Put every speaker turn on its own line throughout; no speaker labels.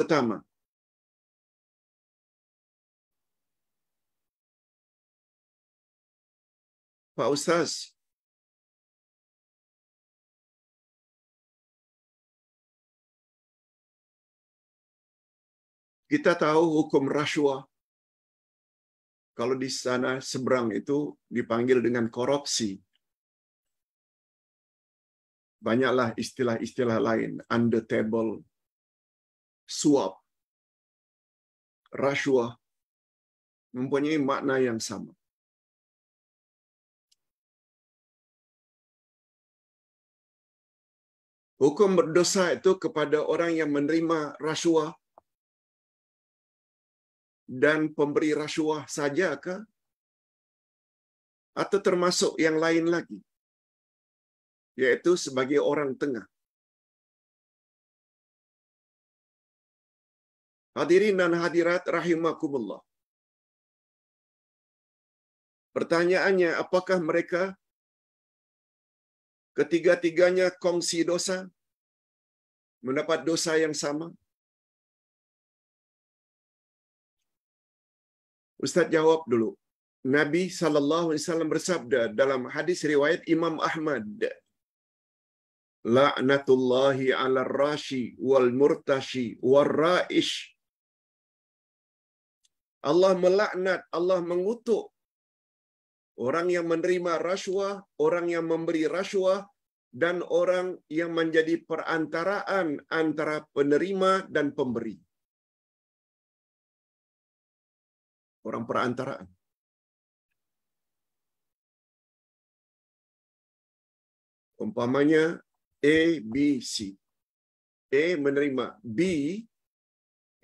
pertama. Pak Ustaz,
kita tahu hukum rasuah. Kalau di sana seberang itu dipanggil dengan korupsi. Banyaklah istilah-istilah lain, under table, suap, rasuah, mempunyai makna yang sama. Hukum berdosa itu kepada orang yang menerima rasuah dan pemberi rasuah ke
Atau termasuk yang lain lagi? Yaitu sebagai orang tengah. Hadirin dan hadirat rahimakumullah.
Pertanyaannya, apakah mereka ketiga-tiganya kongsi dosa? Mendapat dosa yang sama? Ustaz jawab dulu. Nabi SAW alaihi wasallam bersabda dalam hadis riwayat Imam Ahmad, "La'natullahi ala rashi wal murtashi wal ra'ish Allah melaknat, Allah mengutuk orang yang menerima rasuah, orang yang memberi rasuah, dan orang yang menjadi perantaraan antara penerima dan pemberi. Orang perantaraan. Umpamanya A, B, C. A menerima, B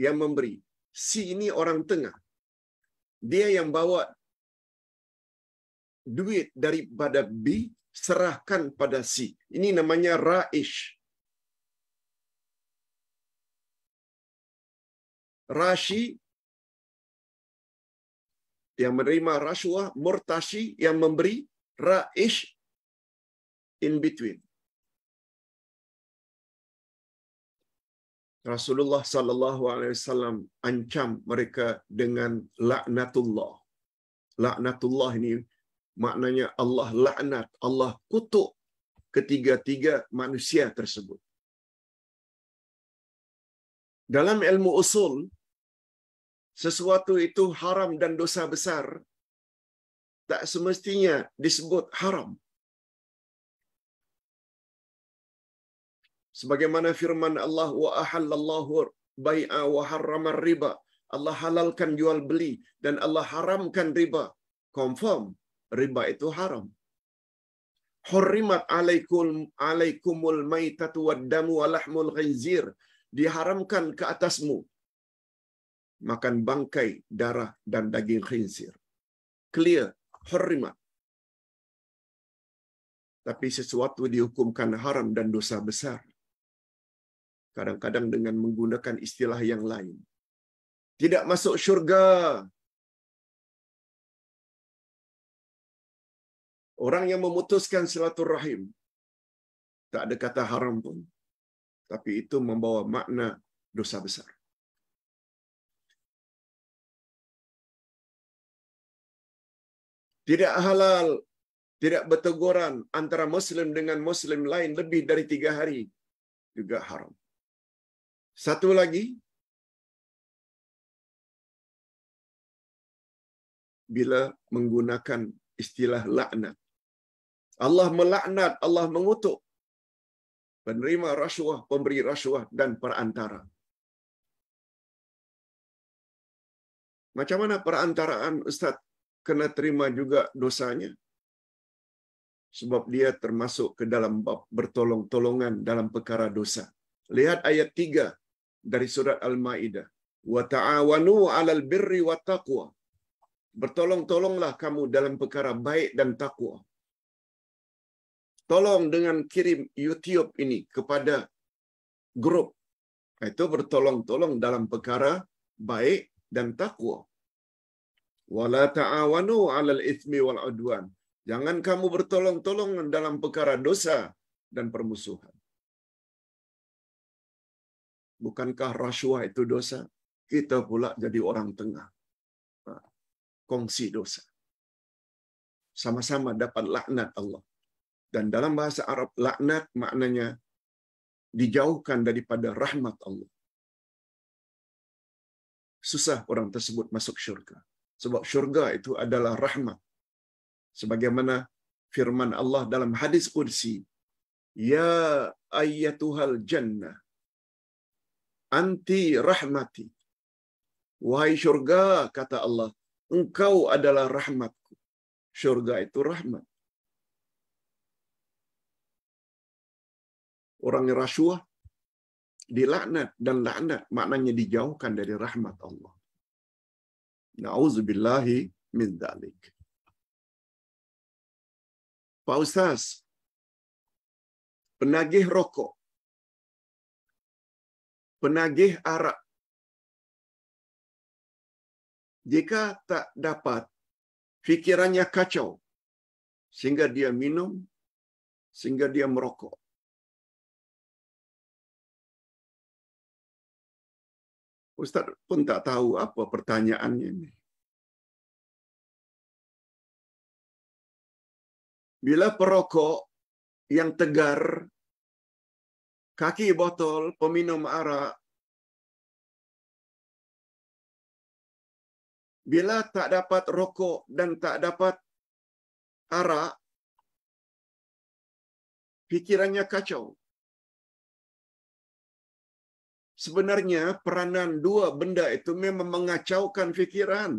yang memberi. C ini orang tengah. Dia yang bawa duit daripada B serahkan pada C. Ini namanya raish. Rashi yang menerima rasuah, murtashi yang memberi, raish in between. Rasulullah sallallahu alaihi wasallam ancam mereka dengan laknatullah. Laknatullah ini maknanya Allah laknat, Allah kutuk ketiga-tiga manusia tersebut. Dalam ilmu usul, sesuatu itu haram dan dosa besar, tak semestinya disebut haram. sebagaimana firman Allah wa ahallallahu bai'a wa harrama riba Allah halalkan jual beli dan Allah haramkan riba confirm riba itu haram hurrimat alaikum alaikumul Ma'itat Wadamu walahmul khinzir diharamkan ke atasmu makan bangkai darah dan daging khinzir clear Hormat tapi sesuatu dihukumkan haram dan dosa besar kadang-kadang dengan menggunakan istilah yang lain. Tidak masuk syurga. Orang yang memutuskan silaturahim tak ada kata haram pun. Tapi itu membawa makna dosa besar. Tidak halal, tidak berteguran antara muslim dengan muslim lain lebih dari tiga hari juga haram. Satu lagi, bila menggunakan istilah laknat. Allah melaknat, Allah mengutuk penerima rasuah, pemberi rasuah dan perantara. Macam mana perantaraan Ustaz kena terima juga dosanya? Sebab dia termasuk ke dalam bab bertolong-tolongan dalam perkara dosa. Lihat ayat 3 dari surat Al-Maidah. Wa ta'awanu 'alal birri wa taqwa. Bertolong-tolonglah kamu dalam perkara baik dan takwa. Tolong dengan kirim YouTube ini kepada grup. Itu bertolong-tolong dalam perkara baik dan takwa. Wala ta'awanu 'alal itsmi wal 'udwan. Jangan kamu bertolong-tolong dalam perkara dosa dan permusuhan. Bukankah rasuah itu dosa? Kita pula jadi orang tengah. Nah, kongsi dosa. Sama-sama dapat laknat Allah. Dan dalam bahasa Arab, laknat maknanya dijauhkan daripada rahmat Allah. Susah orang tersebut masuk syurga. Sebab syurga itu adalah rahmat. Sebagaimana firman Allah dalam hadis kursi, Ya ayatuhal jannah, anti rahmati. Wahai syurga, kata Allah, engkau adalah rahmatku. Syurga itu rahmat. Orang yang rasuah, dilaknat dan laknat maknanya dijauhkan dari rahmat Allah. Nauzubillahi min dalik.
Pak Ustaz, penagih rokok penagih arak. Jika tak dapat, fikirannya kacau. Sehingga dia minum, sehingga dia merokok. Ustaz pun tak tahu apa pertanyaannya ini. Bila perokok yang tegar kaki botol, peminum arak, bila tak dapat rokok dan tak dapat arak, pikirannya kacau. Sebenarnya peranan dua benda itu memang mengacaukan fikiran.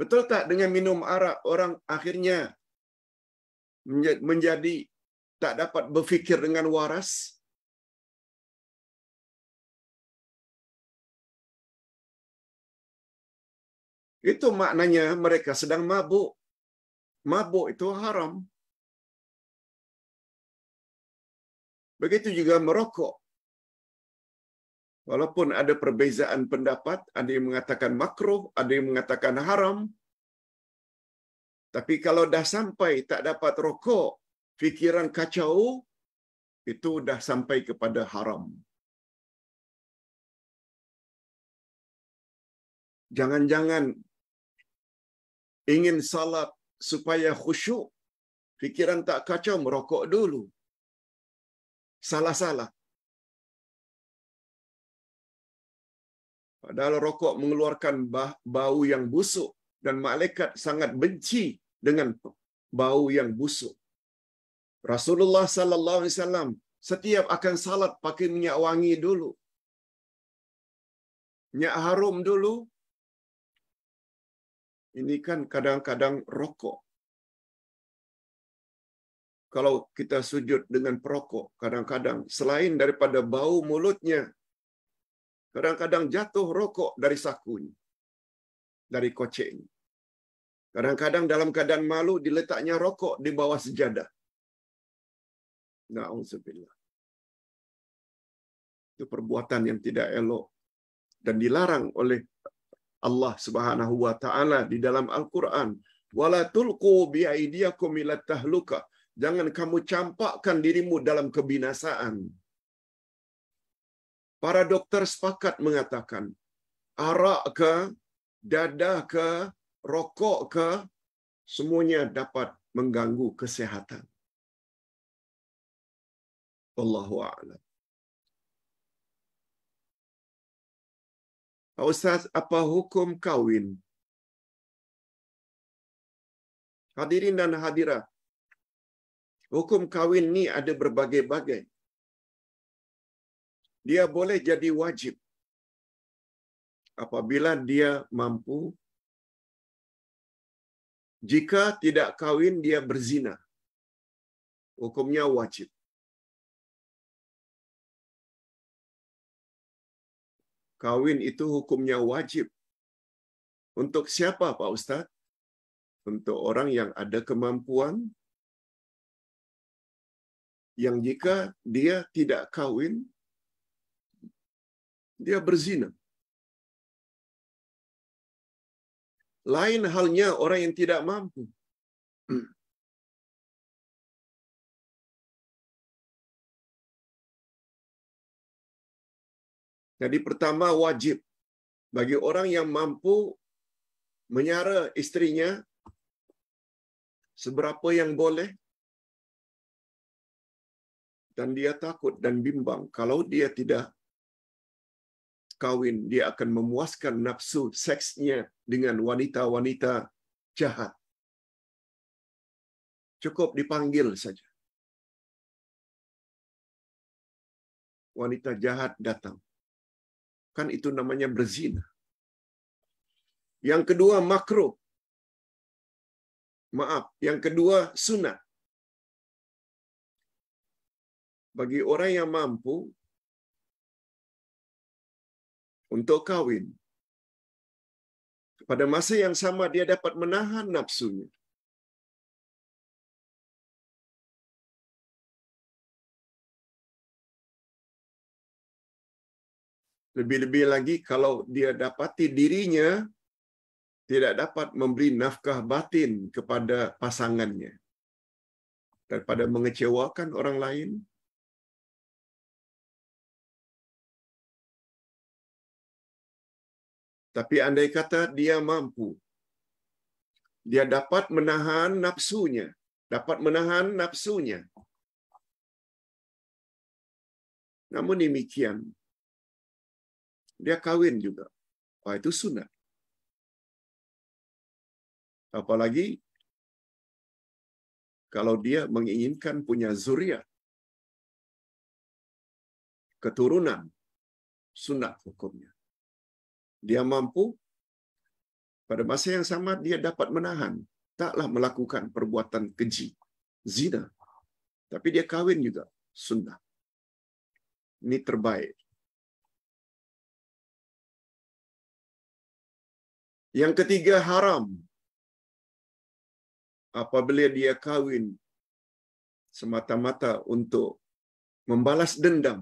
Betul tak dengan minum arak orang akhirnya menjadi tak dapat berfikir dengan waras? Itu maknanya mereka sedang mabuk. Mabuk itu haram.
Begitu juga merokok. Walaupun ada perbezaan pendapat, ada yang mengatakan makruh, ada yang mengatakan haram. Tapi kalau dah sampai tak dapat rokok, fikiran kacau, itu dah sampai kepada haram. Jangan-jangan ingin salat supaya khusyuk, fikiran tak kacau, merokok dulu. Salah-salah. Padahal rokok mengeluarkan bau yang busuk dan malaikat sangat benci dengan bau yang busuk. Rasulullah sallallahu alaihi wasallam setiap akan salat pakai minyak wangi dulu. Minyak harum dulu. Ini kan
kadang-kadang
rokok. Kalau kita sujud dengan perokok, kadang-kadang selain daripada bau mulutnya, Kadang-kadang jatuh rokok dari sakunya, dari kocenya. Kadang-kadang dalam keadaan malu diletaknya rokok di bawah sejadah. Na'udzubillah. Itu perbuatan yang tidak elok dan dilarang oleh Allah Subhanahu wa taala di dalam Al-Qur'an. Wala tulqu bi aydiyakum ila tahluka. Jangan kamu campakkan dirimu dalam kebinasaan. Para dokter sepakat mengatakan, arak ke, dadah ke, rokok ke, semuanya dapat mengganggu kesehatan.
Wallahu a'lam. Pak Ustaz, apa hukum kawin?
Hadirin dan hadirat, hukum kawin ini ada berbagai-bagai dia boleh jadi wajib apabila dia mampu. Jika tidak kawin, dia berzina. Hukumnya wajib. Kawin itu hukumnya wajib. Untuk siapa, Pak Ustadz? Untuk orang yang ada kemampuan, yang jika dia tidak kawin, dia berzina. Lain halnya orang yang
tidak mampu. Jadi pertama
wajib bagi orang yang mampu menyara istrinya seberapa yang boleh dan dia takut dan bimbang kalau dia tidak kawin, dia akan memuaskan nafsu seksnya dengan wanita-wanita jahat. Cukup dipanggil saja.
Wanita jahat datang. Kan itu namanya berzina. Yang kedua makro, Maaf, yang kedua sunat. Bagi orang yang mampu, untuk kawin. Pada masa yang sama dia dapat menahan nafsunya. Lebih-lebih lagi
kalau dia dapati dirinya tidak dapat memberi nafkah batin kepada pasangannya daripada mengecewakan orang lain, Tapi andai kata dia mampu, dia dapat menahan nafsunya, dapat menahan nafsunya. Namun demikian, dia
kawin juga. Wah, itu sunat. Apalagi kalau dia menginginkan punya zuriat, keturunan, sunat hukumnya
dia mampu, pada masa yang sama dia dapat menahan, taklah melakukan perbuatan keji, zina. Tapi dia kawin juga, sunnah. Ini terbaik.
Yang ketiga haram. Apabila dia kawin semata-mata untuk membalas dendam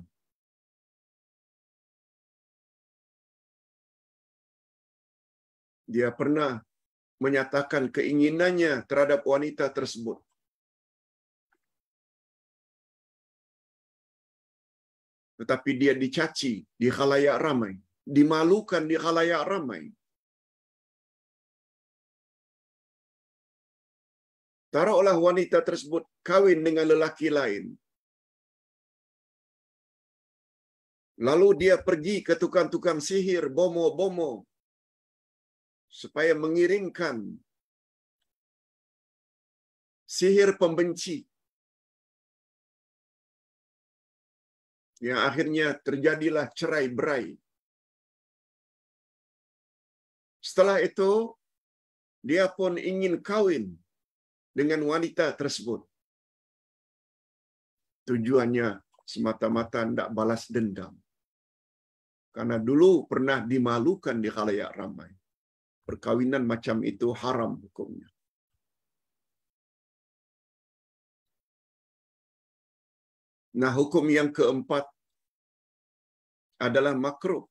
dia pernah menyatakan keinginannya terhadap wanita tersebut. Tetapi dia dicaci di khalayak ramai, dimalukan di khalayak ramai. Taruhlah wanita tersebut kawin dengan lelaki lain. Lalu dia pergi ke tukang-tukang sihir, bomo-bomo, supaya mengiringkan sihir pembenci yang akhirnya terjadilah cerai berai. Setelah itu, dia pun ingin
kawin dengan wanita tersebut. Tujuannya semata-mata tidak balas dendam. Karena dulu pernah dimalukan di khalayak ramai. perkahwinan macam itu haram hukumnya.
Nah, hukum yang keempat adalah makruh.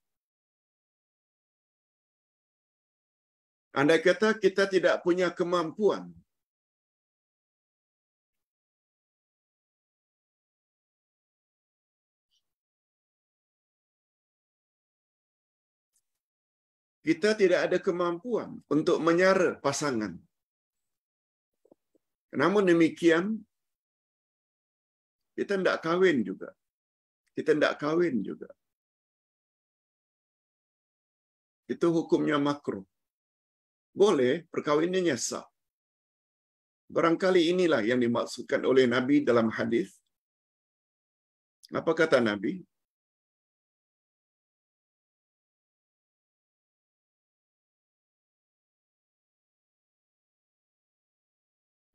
Andai kata kita tidak punya kemampuan
Kita tidak ada kemampuan untuk menyara pasangan. Namun demikian, kita
tidak kawin juga. Kita tidak kawin juga.
Itu hukumnya makro. Boleh perkawinannya sah. Barangkali inilah yang dimaksudkan oleh Nabi dalam hadis.
Apa kata Nabi?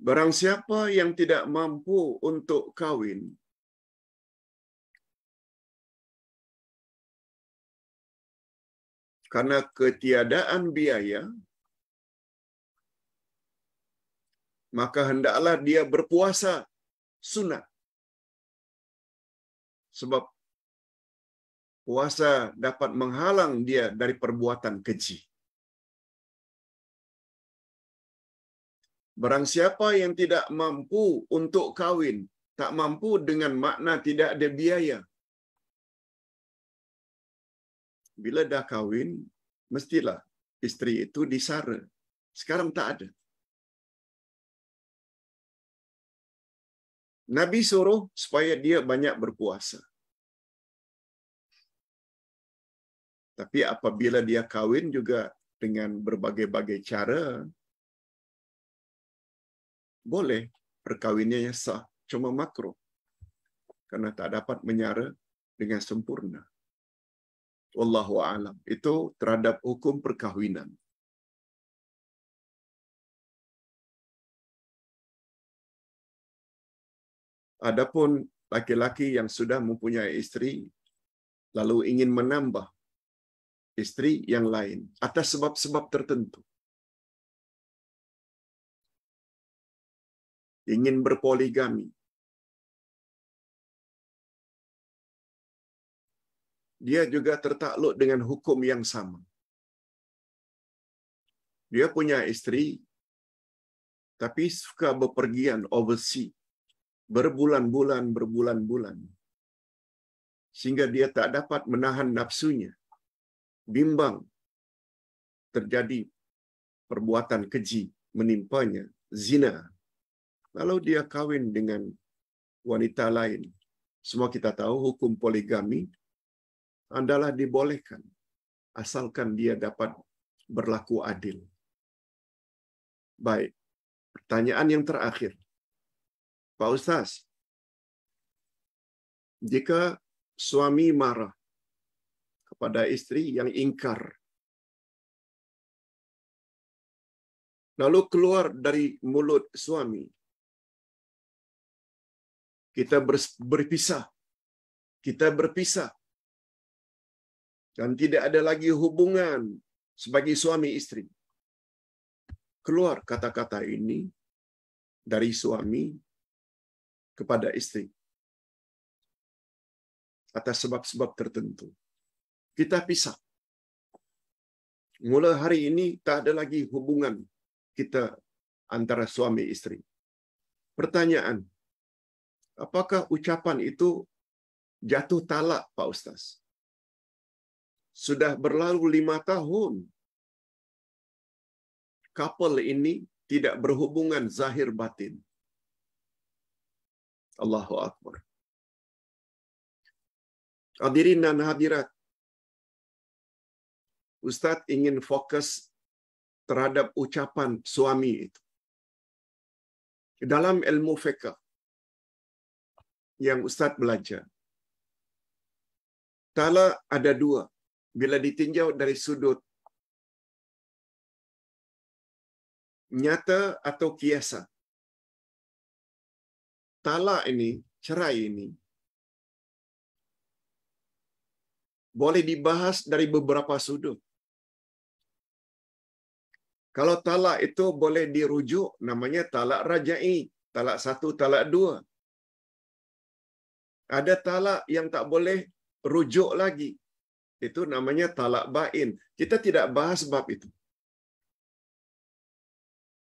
Barang siapa yang tidak mampu untuk kawin,
karena ketiadaan biaya, maka hendaklah dia berpuasa sunat. Sebab puasa dapat menghalang dia dari perbuatan keji. Barang siapa yang tidak mampu untuk kawin, tak mampu dengan makna tidak ada biaya. Bila dah kawin, mestilah istri itu disara. Sekarang tak ada.
Nabi suruh supaya dia
banyak berpuasa. Tapi apabila dia kawin juga dengan berbagai-bagai cara, boleh perkawinannya sah, cuma makro Karena tak dapat menyara dengan sempurna. Wallahu alam.
Itu terhadap hukum perkahwinan. Adapun
laki-laki yang sudah mempunyai istri lalu ingin menambah istri yang lain atas sebab-sebab tertentu.
ingin berpoligami. Dia juga tertakluk dengan hukum yang
sama. Dia punya istri, tapi suka bepergian overseas, berbulan-bulan, berbulan-bulan. Sehingga dia tak dapat menahan nafsunya. Bimbang terjadi perbuatan keji menimpanya, zina kalau dia kawin dengan wanita lain, semua kita tahu hukum poligami adalah dibolehkan asalkan dia dapat berlaku adil. Baik. Pertanyaan yang terakhir. Pak Ustaz, jika suami marah kepada istri yang
ingkar, lalu keluar dari mulut suami kita
berpisah. Kita berpisah. Dan tidak ada lagi hubungan sebagai suami istri. Keluar kata-kata ini dari suami kepada istri atas sebab-sebab tertentu. Kita pisah. Mulai hari ini tak ada lagi hubungan kita antara suami istri. Pertanyaan, apakah ucapan itu jatuh talak, Pak Ustaz? Sudah berlalu lima tahun, couple ini tidak berhubungan zahir batin. Allahu Akbar. Hadirin dan hadirat, Ustadz ingin fokus terhadap ucapan suami itu. Dalam ilmu fiqh, yang Ustadz belajar. Tala ada dua. Bila ditinjau
dari sudut nyata
atau kiasa, Talak ini, cerai ini, boleh dibahas dari beberapa sudut. Kalau talak itu boleh dirujuk, namanya talak rajai. Talak satu, talak dua. Ada talak yang tak boleh rujuk lagi. Itu namanya talak bain. Kita tidak bahas bab itu.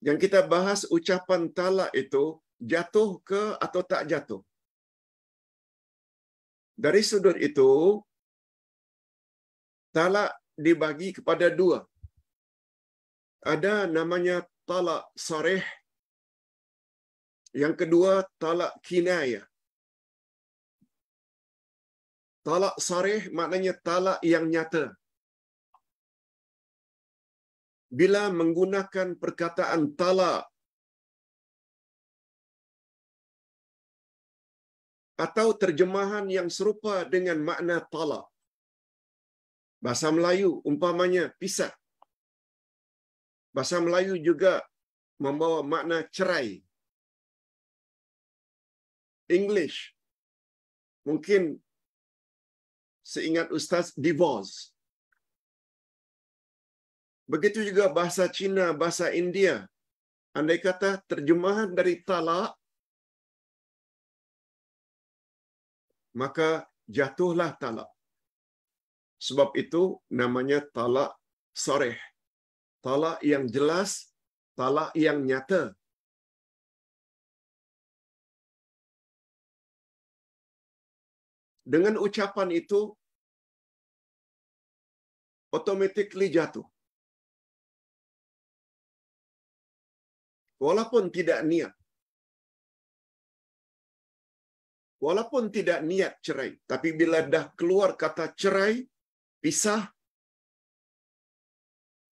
Yang kita bahas ucapan talak itu jatuh ke atau tak jatuh. Dari sudut itu, talak dibagi kepada dua. Ada namanya talak sarih. Yang kedua, talak kinayah. Talak sarih maknanya talak yang nyata. Bila menggunakan perkataan talak atau terjemahan yang serupa dengan makna talak. Bahasa Melayu umpamanya pisah. Bahasa Melayu juga membawa
makna cerai. English
mungkin seingat Ustaz, divorce. Begitu juga bahasa Cina, bahasa India. Andai kata terjemahan dari talak, maka jatuhlah talak. Sebab itu namanya talak soreh. Talak yang jelas, talak yang nyata.
dengan ucapan itu automatically jatuh.
Walaupun tidak niat. Walaupun tidak niat cerai, tapi bila dah keluar kata cerai, pisah,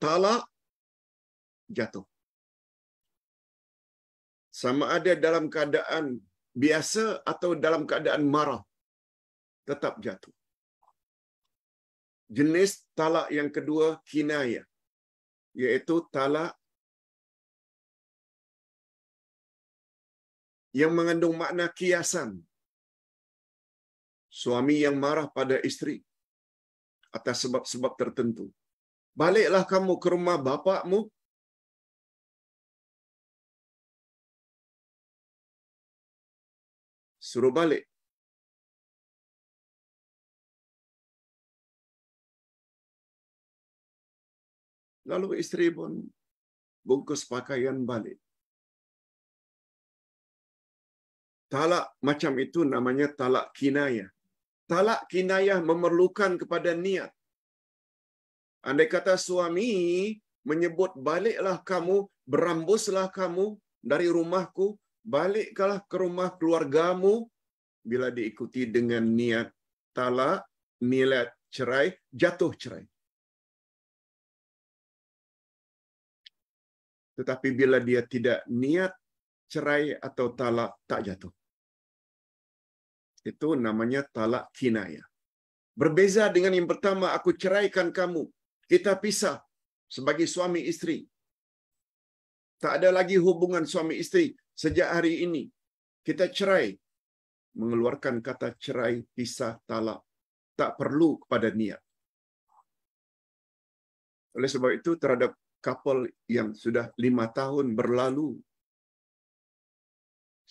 talak, jatuh.
Sama ada dalam keadaan biasa atau dalam keadaan marah tetap jatuh. Jenis talak yang
kedua kinaya, yaitu talak yang mengandung makna kiasan.
Suami yang marah pada istri atas sebab-sebab tertentu. Baliklah kamu ke rumah bapakmu.
Suruh balik Lalu istri pun bungkus pakaian balik. Talak macam itu namanya talak
kinayah. Talak kinayah memerlukan kepada niat. Andai kata suami menyebut baliklah kamu, berambuslah kamu dari rumahku, baliklah ke rumah keluargamu bila diikuti dengan niat talak, nilai cerai, jatuh cerai. Tetapi bila dia tidak niat cerai atau talak tak jatuh. Itu namanya talak kinaya. Berbeza dengan yang pertama, aku ceraikan kamu. Kita pisah sebagai suami istri. Tak ada lagi hubungan suami istri sejak hari ini. Kita cerai. Mengeluarkan kata cerai, pisah, talak. Tak perlu kepada niat. Oleh sebab itu, terhadap couple yang sudah lima tahun berlalu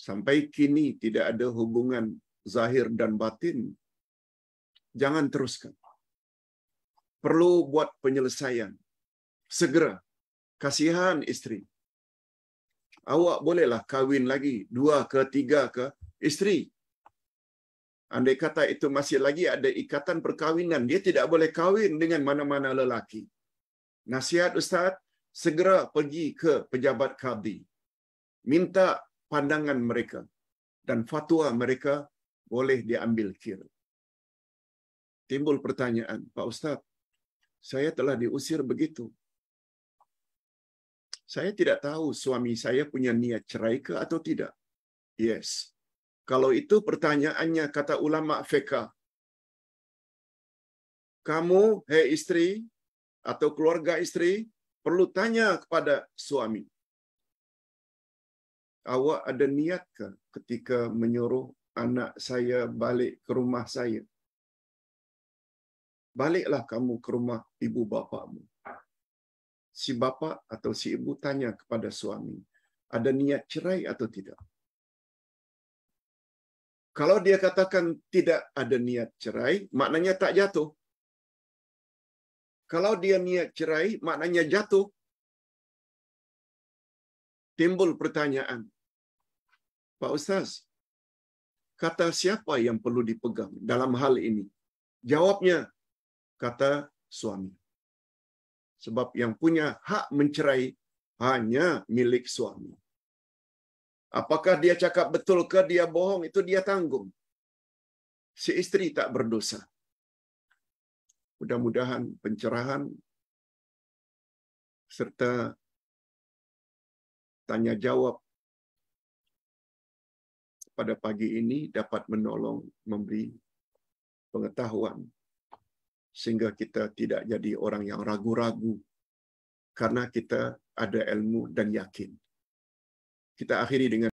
sampai kini tidak ada hubungan zahir dan batin, jangan teruskan. Perlu buat penyelesaian. Segera. Kasihan istri. Awak bolehlah kawin lagi. Dua ke, tiga ke. Istri. Andai kata itu masih lagi ada ikatan perkawinan. Dia tidak boleh kawin dengan mana-mana lelaki. Nasihat Ustaz, segera pergi ke pejabat kadi, Minta pandangan mereka dan fatwa mereka boleh diambil kira. Timbul pertanyaan, Pak Ustaz, saya telah diusir begitu. Saya tidak tahu suami saya punya niat cerai ke atau tidak. Yes. Kalau itu pertanyaannya kata ulama fiqh. Kamu, hei istri, atau keluarga istri perlu tanya kepada suami. Awak ada niat ke ketika menyuruh anak saya balik ke rumah saya? Baliklah kamu ke rumah ibu bapakmu. Si bapa atau si ibu tanya kepada suami, ada niat cerai atau tidak? Kalau dia katakan tidak ada niat cerai, maknanya tak jatuh. Kalau dia niat cerai, maknanya jatuh. Timbul pertanyaan. Pak Ustaz, kata siapa yang perlu dipegang dalam hal ini? Jawabnya, kata suami. Sebab yang punya hak mencerai hanya milik suami. Apakah dia cakap betul ke dia bohong itu dia tanggung. Si istri tak berdosa mudah-mudahan pencerahan
serta tanya jawab
pada pagi ini dapat menolong memberi pengetahuan sehingga kita tidak jadi orang yang ragu-ragu karena kita ada ilmu dan yakin.
Kita akhiri dengan